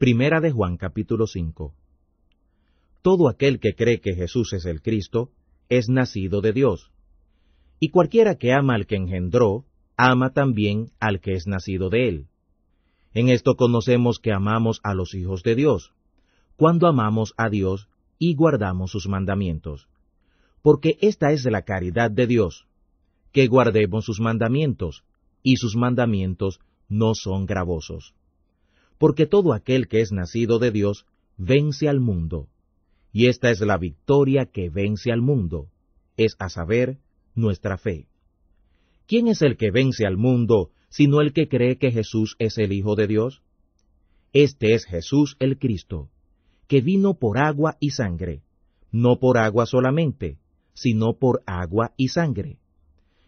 Primera de Juan capítulo 5. Todo aquel que cree que Jesús es el Cristo es nacido de Dios. Y cualquiera que ama al que engendró, ama también al que es nacido de él. En esto conocemos que amamos a los hijos de Dios, cuando amamos a Dios y guardamos sus mandamientos. Porque esta es la caridad de Dios, que guardemos sus mandamientos, y sus mandamientos no son gravosos porque todo aquel que es nacido de Dios vence al mundo. Y esta es la victoria que vence al mundo, es a saber, nuestra fe. ¿Quién es el que vence al mundo, sino el que cree que Jesús es el Hijo de Dios? Este es Jesús el Cristo, que vino por agua y sangre, no por agua solamente, sino por agua y sangre.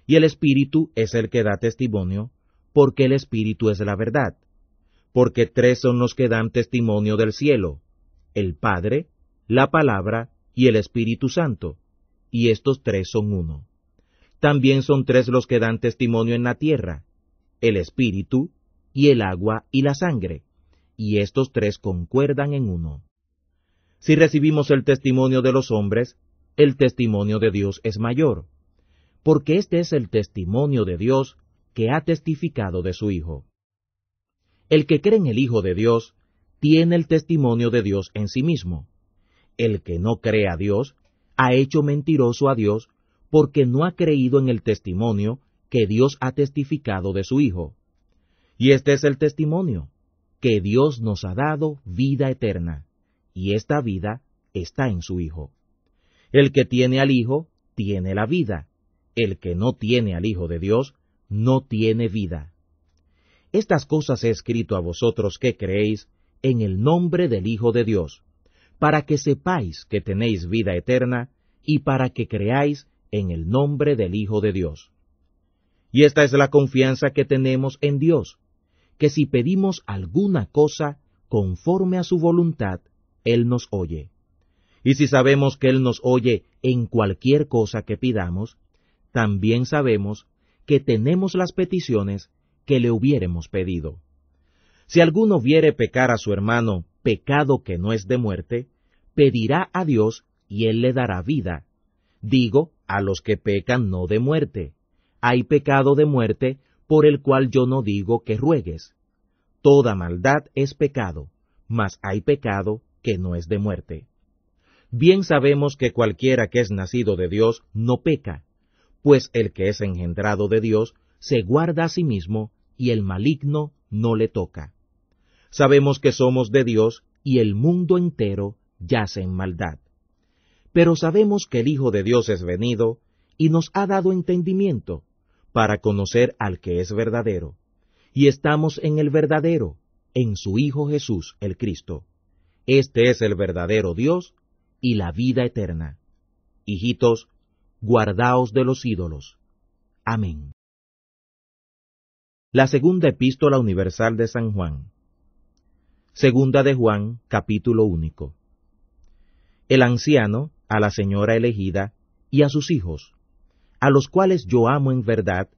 Y el Espíritu es el que da testimonio, porque el Espíritu es la verdad porque tres son los que dan testimonio del cielo, el Padre, la palabra y el Espíritu Santo, y estos tres son uno. También son tres los que dan testimonio en la tierra, el Espíritu, y el agua y la sangre, y estos tres concuerdan en uno. Si recibimos el testimonio de los hombres, el testimonio de Dios es mayor, porque este es el testimonio de Dios que ha testificado de su Hijo. El que cree en el Hijo de Dios tiene el testimonio de Dios en sí mismo. El que no cree a Dios ha hecho mentiroso a Dios porque no ha creído en el testimonio que Dios ha testificado de su Hijo. Y este es el testimonio, que Dios nos ha dado vida eterna, y esta vida está en su Hijo. El que tiene al Hijo, tiene la vida. El que no tiene al Hijo de Dios, no tiene vida. Estas cosas he escrito a vosotros que creéis en el nombre del Hijo de Dios, para que sepáis que tenéis vida eterna y para que creáis en el nombre del Hijo de Dios. Y esta es la confianza que tenemos en Dios, que si pedimos alguna cosa conforme a su voluntad, Él nos oye. Y si sabemos que Él nos oye en cualquier cosa que pidamos, también sabemos que tenemos las peticiones que le hubiéremos pedido. Si alguno viere pecar a su hermano, pecado que no es de muerte, pedirá a Dios y él le dará vida. Digo, a los que pecan no de muerte. Hay pecado de muerte, por el cual yo no digo que ruegues. Toda maldad es pecado, mas hay pecado que no es de muerte. Bien sabemos que cualquiera que es nacido de Dios no peca, pues el que es engendrado de Dios se guarda a sí mismo y el maligno no le toca. Sabemos que somos de Dios y el mundo entero yace en maldad. Pero sabemos que el Hijo de Dios es venido y nos ha dado entendimiento para conocer al que es verdadero. Y estamos en el verdadero, en su Hijo Jesús el Cristo. Este es el verdadero Dios y la vida eterna. Hijitos, guardaos de los ídolos. Amén. La segunda epístola universal de San Juan. Segunda de Juan, capítulo único. El anciano, a la señora elegida, y a sus hijos, a los cuales yo amo en verdad,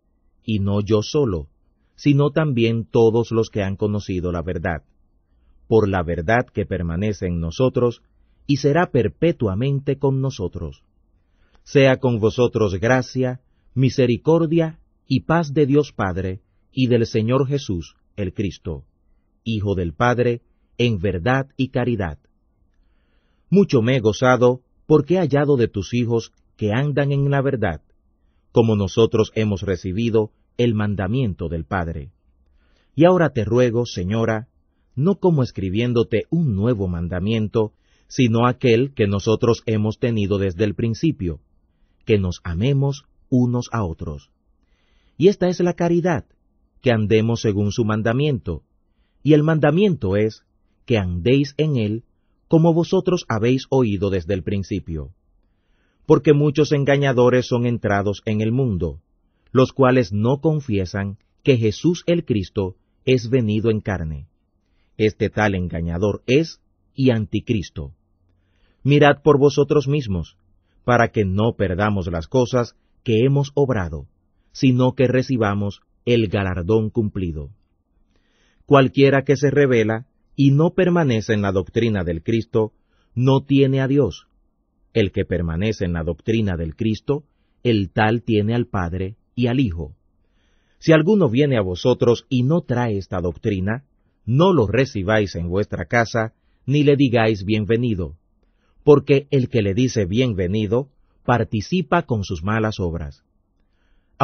y no yo solo, sino también todos los que han conocido la verdad, por la verdad que permanece en nosotros y será perpetuamente con nosotros. Sea con vosotros gracia, misericordia y paz de Dios Padre, y del Señor Jesús, el Cristo, Hijo del Padre, en verdad y caridad. Mucho me he gozado porque he hallado de tus hijos que andan en la verdad, como nosotros hemos recibido el mandamiento del Padre. Y ahora te ruego, Señora, no como escribiéndote un nuevo mandamiento, sino aquel que nosotros hemos tenido desde el principio, que nos amemos unos a otros. Y esta es la caridad, que andemos según su mandamiento. Y el mandamiento es que andéis en él como vosotros habéis oído desde el principio. Porque muchos engañadores son entrados en el mundo, los cuales no confiesan que Jesús el Cristo es venido en carne. Este tal engañador es y anticristo. Mirad por vosotros mismos, para que no perdamos las cosas que hemos obrado, sino que recibamos el galardón cumplido. Cualquiera que se revela y no permanece en la doctrina del Cristo, no tiene a Dios. El que permanece en la doctrina del Cristo, el tal tiene al Padre y al Hijo. Si alguno viene a vosotros y no trae esta doctrina, no lo recibáis en vuestra casa, ni le digáis bienvenido, porque el que le dice bienvenido participa con sus malas obras.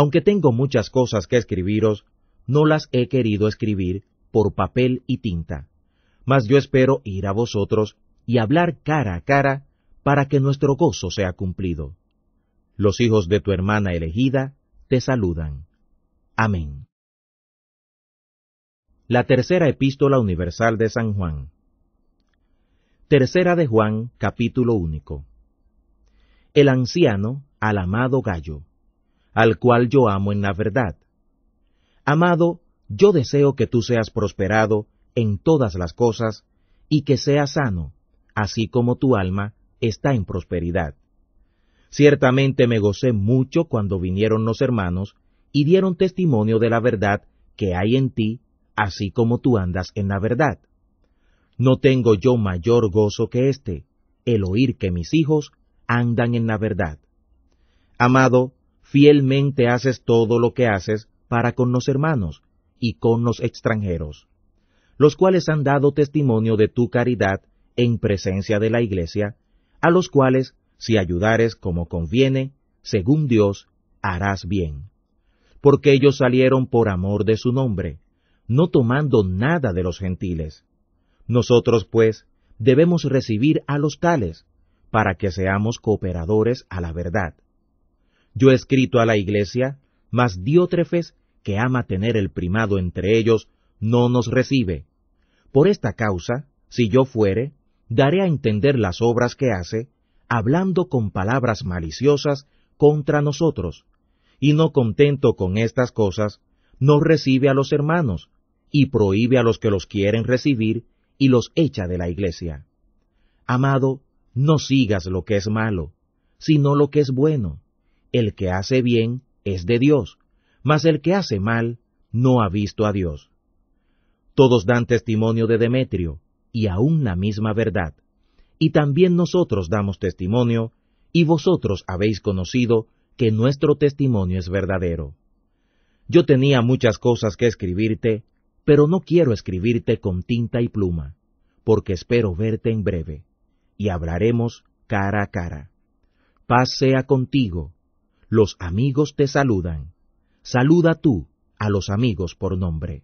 Aunque tengo muchas cosas que escribiros, no las he querido escribir por papel y tinta. Mas yo espero ir a vosotros y hablar cara a cara para que nuestro gozo sea cumplido. Los hijos de tu hermana elegida te saludan. Amén. La tercera epístola universal de San Juan. Tercera de Juan, capítulo único. El anciano al amado gallo al cual yo amo en la verdad. Amado, yo deseo que tú seas prosperado en todas las cosas y que seas sano, así como tu alma está en prosperidad. Ciertamente me gocé mucho cuando vinieron los hermanos y dieron testimonio de la verdad que hay en ti, así como tú andas en la verdad. No tengo yo mayor gozo que este, el oír que mis hijos andan en la verdad. Amado, fielmente haces todo lo que haces para con los hermanos y con los extranjeros, los cuales han dado testimonio de tu caridad en presencia de la iglesia, a los cuales, si ayudares como conviene, según Dios, harás bien. Porque ellos salieron por amor de su nombre, no tomando nada de los gentiles. Nosotros, pues, debemos recibir a los tales, para que seamos cooperadores a la verdad. Yo he escrito a la iglesia, mas Diótrefes, que ama tener el primado entre ellos, no nos recibe. Por esta causa, si yo fuere, daré a entender las obras que hace, hablando con palabras maliciosas contra nosotros. Y no contento con estas cosas, no recibe a los hermanos, y prohíbe a los que los quieren recibir, y los echa de la iglesia. Amado, no sigas lo que es malo, sino lo que es bueno el que hace bien es de Dios, mas el que hace mal no ha visto a Dios. Todos dan testimonio de Demetrio, y aún la misma verdad. Y también nosotros damos testimonio, y vosotros habéis conocido que nuestro testimonio es verdadero. Yo tenía muchas cosas que escribirte, pero no quiero escribirte con tinta y pluma, porque espero verte en breve, y hablaremos cara a cara. Paz sea contigo, los amigos te saludan. Saluda tú a los amigos por nombre.